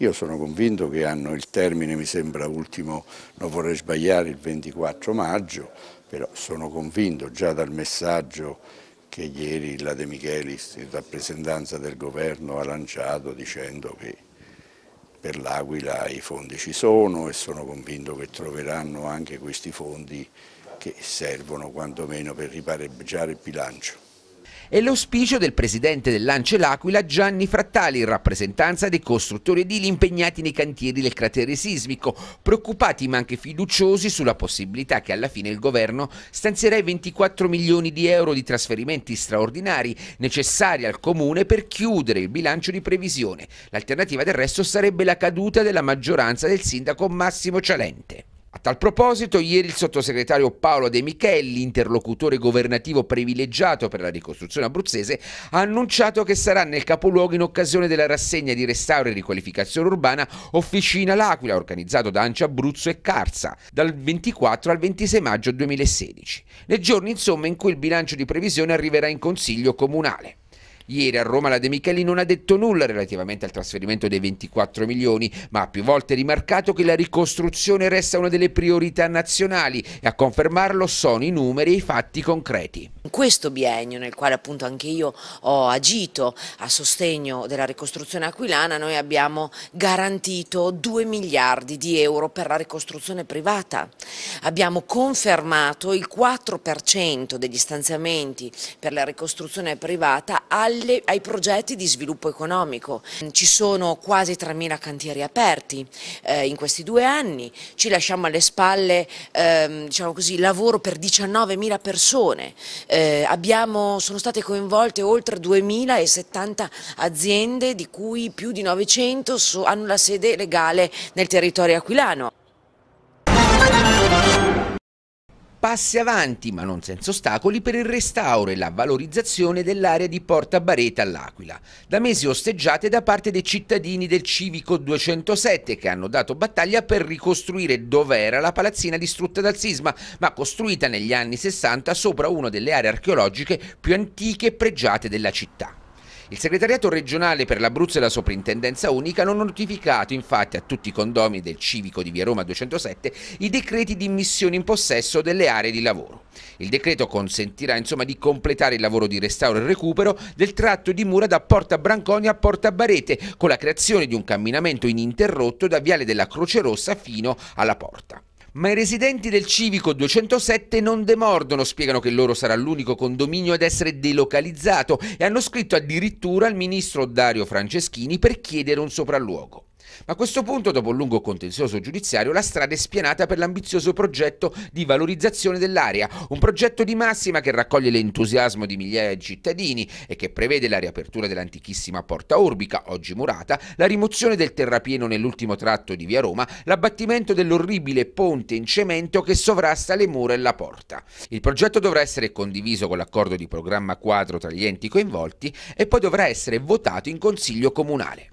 Io sono convinto che hanno il termine, mi sembra ultimo, non vorrei sbagliare, il 24 maggio, però sono convinto già dal messaggio che ieri la De Michelis, in rappresentanza del governo, ha lanciato dicendo che per l'Aquila i fondi ci sono e sono convinto che troveranno anche questi fondi che servono quantomeno per ripareggiare il bilancio è l'auspicio del presidente del Lance L'Aquila Gianni Frattali in rappresentanza dei costruttori edili impegnati nei cantieri del cratere sismico, preoccupati ma anche fiduciosi sulla possibilità che alla fine il governo stanzierà i 24 milioni di euro di trasferimenti straordinari necessari al comune per chiudere il bilancio di previsione. L'alternativa del resto sarebbe la caduta della maggioranza del sindaco Massimo Cialente tal proposito, ieri il sottosegretario Paolo De Michelli, interlocutore governativo privilegiato per la ricostruzione abruzzese, ha annunciato che sarà nel capoluogo in occasione della rassegna di restauro e riqualificazione urbana Officina L'Aquila, organizzato da Ancia Abruzzo e Carsa, dal 24 al 26 maggio 2016. Nei giorni, insomma, in cui il bilancio di previsione arriverà in Consiglio Comunale. Ieri a Roma la De Micheli non ha detto nulla relativamente al trasferimento dei 24 milioni, ma ha più volte rimarcato che la ricostruzione resta una delle priorità nazionali e a confermarlo sono i numeri e i fatti concreti. In questo biennio nel quale appunto anche io ho agito a sostegno della ricostruzione aquilana, noi abbiamo garantito 2 miliardi di euro per la ricostruzione privata. Abbiamo confermato il 4% degli stanziamenti per la ricostruzione privata al alle, ai progetti di sviluppo economico. Ci sono quasi 3.000 cantieri aperti eh, in questi due anni, ci lasciamo alle spalle ehm, diciamo così, lavoro per 19.000 persone, eh, abbiamo, sono state coinvolte oltre 2.070 aziende di cui più di 900 so, hanno la sede legale nel territorio aquilano. passi avanti, ma non senza ostacoli, per il restauro e la valorizzazione dell'area di Porta Bareta all'Aquila, da mesi osteggiate da parte dei cittadini del Civico 207 che hanno dato battaglia per ricostruire dov'era la palazzina distrutta dal sisma, ma costruita negli anni 60 sopra una delle aree archeologiche più antiche e pregiate della città. Il segretariato regionale per l'Abruzzo e la soprintendenza unica hanno notificato infatti a tutti i condomini del civico di via Roma 207 i decreti di immissione in possesso delle aree di lavoro. Il decreto consentirà insomma di completare il lavoro di restauro e recupero del tratto di mura da Porta Branconi a Porta Barete con la creazione di un camminamento ininterrotto da Viale della Croce Rossa fino alla porta. Ma i residenti del civico 207 non demordono, spiegano che il loro sarà l'unico condominio ad essere delocalizzato e hanno scritto addirittura al ministro Dario Franceschini per chiedere un sopralluogo. Ma a questo punto, dopo un lungo contenzioso giudiziario, la strada è spianata per l'ambizioso progetto di valorizzazione dell'area, un progetto di massima che raccoglie l'entusiasmo di migliaia di cittadini e che prevede la riapertura dell'antichissima porta urbica, oggi murata, la rimozione del terrapieno nell'ultimo tratto di via Roma, l'abbattimento dell'orribile ponte in cemento che sovrasta le mura e la porta. Il progetto dovrà essere condiviso con l'accordo di programma quadro tra gli enti coinvolti e poi dovrà essere votato in consiglio comunale.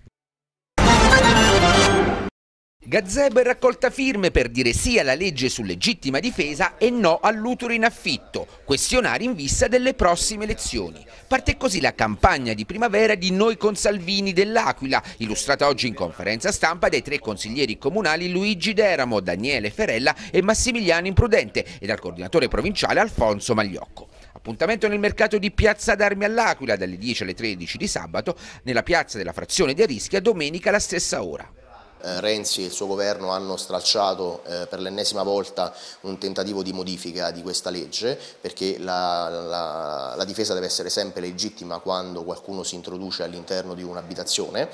Gazebo e raccolta firme per dire sì alla legge su legittima difesa e no all'utero in affitto, questionari in vista delle prossime elezioni. Parte così la campagna di primavera di Noi con Salvini dell'Aquila, illustrata oggi in conferenza stampa dai tre consiglieri comunali Luigi Deramo, Daniele Ferella e Massimiliano Imprudente e dal coordinatore provinciale Alfonso Magliocco. Appuntamento nel mercato di Piazza d'Armi all'Aquila dalle 10 alle 13 di sabato, nella piazza della frazione di Arischia domenica alla stessa ora. Eh, Renzi e il suo governo hanno stralciato eh, per l'ennesima volta un tentativo di modifica di questa legge perché la, la, la difesa deve essere sempre legittima quando qualcuno si introduce all'interno di un'abitazione.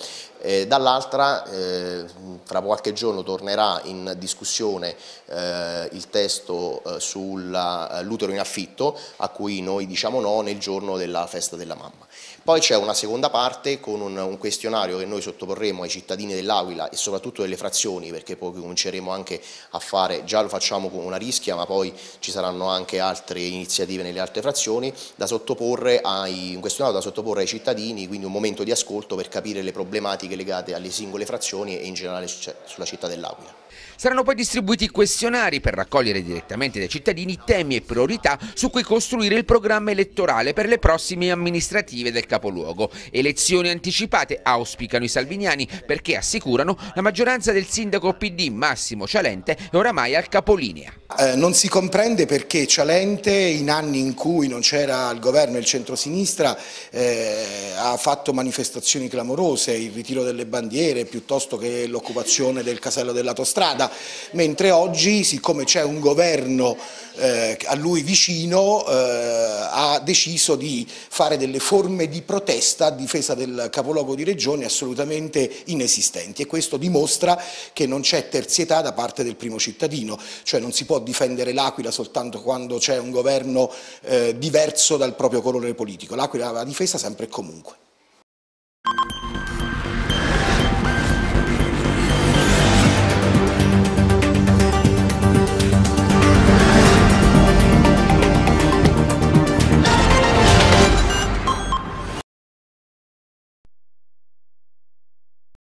Eh, dall'altra fra qualche giorno tornerà in discussione il testo sull'utero in affitto a cui noi diciamo no nel giorno della festa della mamma. Poi c'è una seconda parte con un, un questionario che noi sottoporremo ai cittadini dell'Aquila e soprattutto soprattutto delle frazioni perché poi cominceremo anche a fare, già lo facciamo con una rischia ma poi ci saranno anche altre iniziative nelle altre frazioni da sottoporre ai, un questionario da sottoporre ai cittadini, quindi un momento di ascolto per capire le problematiche legate alle singole frazioni e in generale sulla città dell'Aquila. Saranno poi distribuiti questionari per raccogliere direttamente dai cittadini temi e priorità su cui costruire il programma elettorale per le prossime amministrative del capoluogo. Elezioni anticipate auspicano i salviniani perché assicurano la maggioranza del sindaco PD Massimo Cialente è oramai al capolinea. Eh, non si comprende perché Cialente in anni in cui non c'era il governo e il centrosinistra eh, ha fatto manifestazioni clamorose, il ritiro delle bandiere piuttosto che l'occupazione del casello dell'autostrada strada, mentre oggi siccome c'è un governo eh, a lui vicino eh, ha deciso di fare delle forme di protesta a difesa del capoluogo di regione assolutamente inesistenti e questo dimostra che non c'è terzietà da parte del primo cittadino, cioè non si può difendere l'Aquila soltanto quando c'è un governo eh, diverso dal proprio colore politico, l'Aquila va difesa sempre e comunque.